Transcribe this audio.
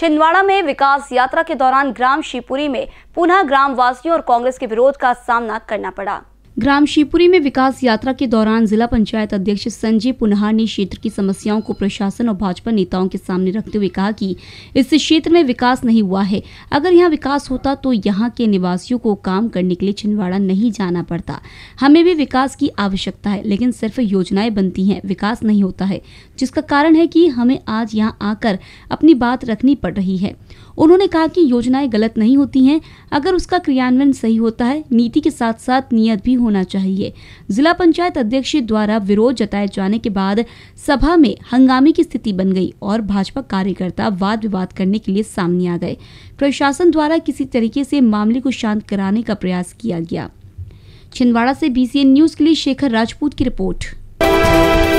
छिंदवाड़ा में विकास यात्रा के दौरान ग्राम शिवपुरी में पुनः ग्रामवासियों और कांग्रेस के विरोध का सामना करना पड़ा ग्राम शिवपुरी में विकास यात्रा के दौरान जिला पंचायत अध्यक्ष संजय पुनहार ने क्षेत्र की समस्याओं को प्रशासन और भाजपा नेताओं के सामने रखते हुए कहा कि इस क्षेत्र में विकास नहीं हुआ है अगर यहाँ विकास होता तो यहाँ के निवासियों को काम करने के लिए छिंदवाड़ा नहीं जाना पड़ता हमें भी विकास की आवश्यकता है लेकिन सिर्फ योजनाएं बनती हैं विकास नहीं होता है जिसका कारण है कि हमें आज यहाँ आकर अपनी बात रखनी पड़ रही है उन्होंने कहा कि योजनाएं गलत नहीं होती हैं अगर उसका क्रियान्वयन सही होता है नीति के साथ साथ नियत भी हो होना चाहिए जिला पंचायत अध्यक्ष द्वारा विरोध जताए जाने के बाद सभा में हंगामे की स्थिति बन गई और भाजपा कार्यकर्ता वाद विवाद करने के लिए सामने आ गए प्रशासन द्वारा किसी तरीके से मामले को शांत कराने का प्रयास किया गया छिंदवाड़ा से बीसीएन न्यूज के लिए शेखर राजपूत की रिपोर्ट